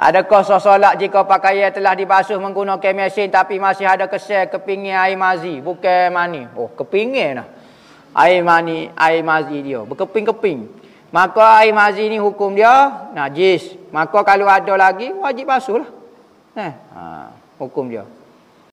Adakah sesolat jika pakaian telah dibasuh menggunakan mesin tapi masih ada kesel kepingin air mazi? Bukan mani. Oh, kepingin lah. Air mani, air mazi dia. Berkeping-keping. Maka air mazi ni hukum dia najis. Maka kalau ada lagi, wajib basuh lah. Eh, ha, hukum dia.